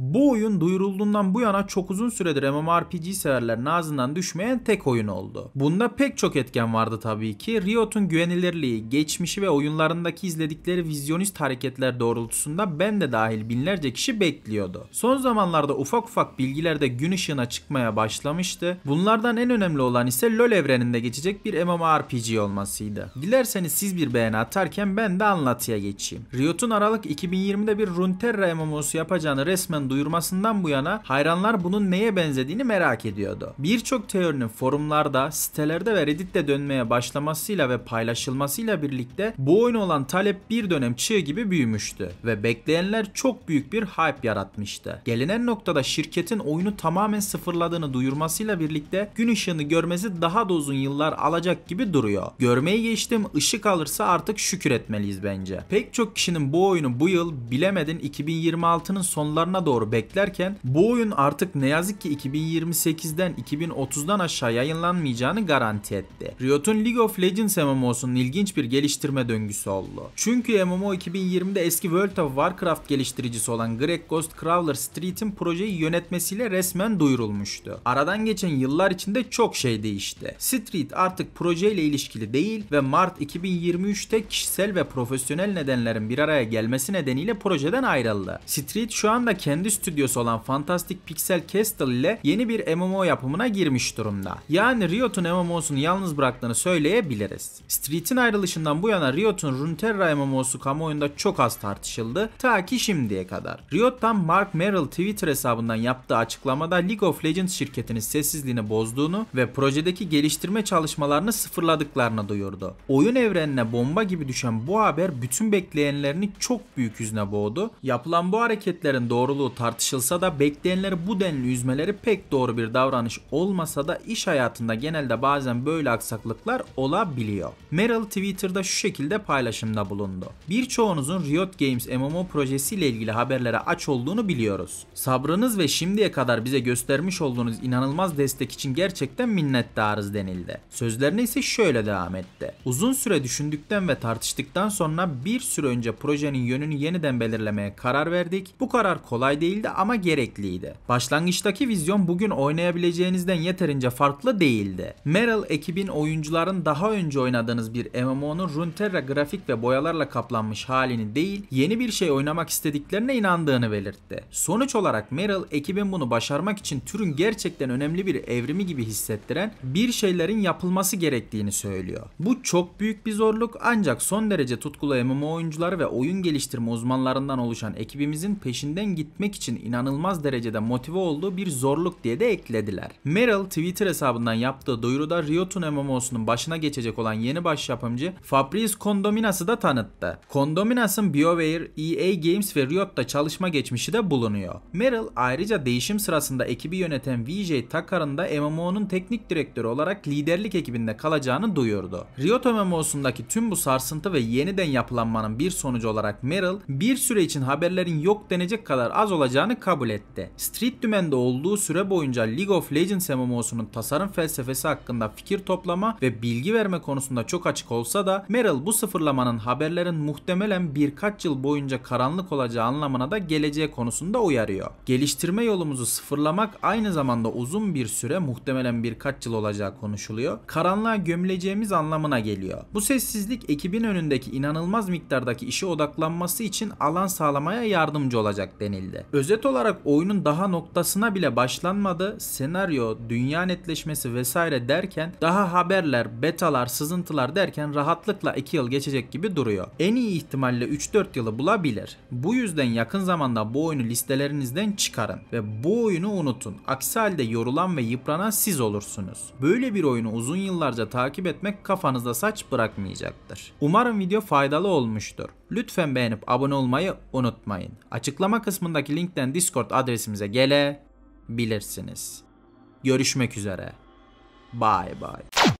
Bu oyun duyurulduğundan bu yana çok uzun süredir MMORPG severlerin ağzından düşmeyen tek oyun oldu. Bunda pek çok etken vardı tabii ki. Riot'un güvenilirliği, geçmişi ve oyunlarındaki izledikleri vizyonist hareketler doğrultusunda ben de dahil binlerce kişi bekliyordu. Son zamanlarda ufak ufak bilgiler de gün ışığına çıkmaya başlamıştı. Bunlardan en önemli olan ise LoL evreninde geçecek bir MMORPG olmasıydı. Dilerseniz siz bir beğeni atarken ben de anlatıya geçeyim. Riot'un Aralık 2020'de bir Runeterra MMO'su yapacağını resmen duyurmasından bu yana hayranlar bunun neye benzediğini merak ediyordu. Birçok teorinin forumlarda, sitelerde ve Reddit'te dönmeye başlamasıyla ve paylaşılmasıyla birlikte bu oyun olan talep bir dönem çığ gibi büyümüştü ve bekleyenler çok büyük bir hype yaratmıştı. Gelinen noktada şirketin oyunu tamamen sıfırladığını duyurmasıyla birlikte gün ışığını görmesi daha da uzun yıllar alacak gibi duruyor. Görmeyi geçtim ışık alırsa artık şükür etmeliyiz bence. Pek çok kişinin bu oyunu bu yıl bilemedin 2026'nın sonlarına doğru doğru beklerken bu oyun artık ne yazık ki 2028'den 2030'dan aşağı yayınlanmayacağını garanti etti. Riot'un League of Legends MMO'sunun ilginç bir geliştirme döngüsü oldu. Çünkü MMO 2020'de eski World of Warcraft geliştiricisi olan Greg Ghost Crawler Street'in projeyi yönetmesiyle resmen duyurulmuştu. Aradan geçen yıllar içinde çok şey değişti. Street artık projeyle ilişkili değil ve Mart 2023'te kişisel ve profesyonel nedenlerin bir araya gelmesi nedeniyle projeden ayrıldı. Street şu anda kendi kendi stüdyosu olan Fantastic Pixel Castle ile yeni bir MMO yapımına girmiş durumda. Yani Riot'un MMO'sunu yalnız bıraktığını söyleyebiliriz. Street'in ayrılışından bu yana Riot'un Runeterra MMO'su kamuoyunda çok az tartışıldı ta ki şimdiye kadar. Riot'tan Mark Merrill Twitter hesabından yaptığı açıklamada League of Legends şirketinin sessizliğini bozduğunu ve projedeki geliştirme çalışmalarını sıfırladıklarını duyurdu. Oyun evrenine bomba gibi düşen bu haber bütün bekleyenlerini çok büyük yüzüne boğdu. Yapılan bu hareketlerin doğruluğu olduğu tartışılsa da bekleyenleri bu denli üzmeleri pek doğru bir davranış olmasa da iş hayatında genelde bazen böyle aksaklıklar olabiliyor. Meryl Twitter'da şu şekilde paylaşımda bulundu. Birçoğunuzun Riot Games MMO projesiyle ilgili haberlere aç olduğunu biliyoruz. Sabrınız ve şimdiye kadar bize göstermiş olduğunuz inanılmaz destek için gerçekten minnettarız denildi. Sözlerine ise şöyle devam etti. Uzun süre düşündükten ve tartıştıktan sonra bir süre önce projenin yönünü yeniden belirlemeye karar verdik. Bu karar kolay kolay değildi ama gerekliydi. Başlangıçtaki vizyon bugün oynayabileceğinizden yeterince farklı değildi. Meryl ekibin oyuncuların daha önce oynadığınız bir MMO'nun Runeterra grafik ve boyalarla kaplanmış halini değil, yeni bir şey oynamak istediklerine inandığını belirtti. Sonuç olarak Meryl ekibin bunu başarmak için türün gerçekten önemli bir evrimi gibi hissettiren bir şeylerin yapılması gerektiğini söylüyor. Bu çok büyük bir zorluk ancak son derece tutkulu MMO oyuncuları ve oyun geliştirme uzmanlarından oluşan ekibimizin peşinden gitmek yapabilmek için inanılmaz derecede motive olduğu bir zorluk diye de eklediler. Meryl Twitter hesabından yaptığı duyuruda Riot'un MMO'sunun başına geçecek olan yeni baş yapımcı Fabrice Condominas'ı da tanıttı. Condominas'ın BioWare, EA Games ve Riot'ta çalışma geçmişi de bulunuyor. Meryl ayrıca değişim sırasında ekibi yöneten VJ Takar'ın da MMO'nun teknik direktörü olarak liderlik ekibinde kalacağını duyurdu. Riot MMO'sundaki tüm bu sarsıntı ve yeniden yapılanmanın bir sonucu olarak Meryl bir süre için haberlerin yok denecek kadar az olan olacağını kabul etti. Street Dümen'de olduğu süre boyunca League of Legends MMO'sunun tasarım felsefesi hakkında fikir toplama ve bilgi verme konusunda çok açık olsa da Meryl bu sıfırlamanın haberlerin muhtemelen birkaç yıl boyunca karanlık olacağı anlamına da geleceğe konusunda uyarıyor. Geliştirme yolumuzu sıfırlamak aynı zamanda uzun bir süre muhtemelen birkaç yıl olacağı konuşuluyor. Karanlığa gömüleceğimiz anlamına geliyor. Bu sessizlik ekibin önündeki inanılmaz miktardaki işe odaklanması için alan sağlamaya yardımcı olacak denildi. Özet olarak oyunun daha noktasına bile başlanmadı. Senaryo, dünya netleşmesi vesaire derken daha haberler, betalar, sızıntılar derken rahatlıkla 2 yıl geçecek gibi duruyor. En iyi ihtimalle 3-4 yılı bulabilir. Bu yüzden yakın zamanda bu oyunu listelerinizden çıkarın ve bu oyunu unutun. Aksi halde yorulan ve yıpranan siz olursunuz. Böyle bir oyunu uzun yıllarca takip etmek kafanızda saç bırakmayacaktır. Umarım video faydalı olmuştur. Lütfen beğenip abone olmayı unutmayın. Açıklama kısmındaki link linkten Discord adresimize gelebilirsiniz. Görüşmek üzere. Bye bye.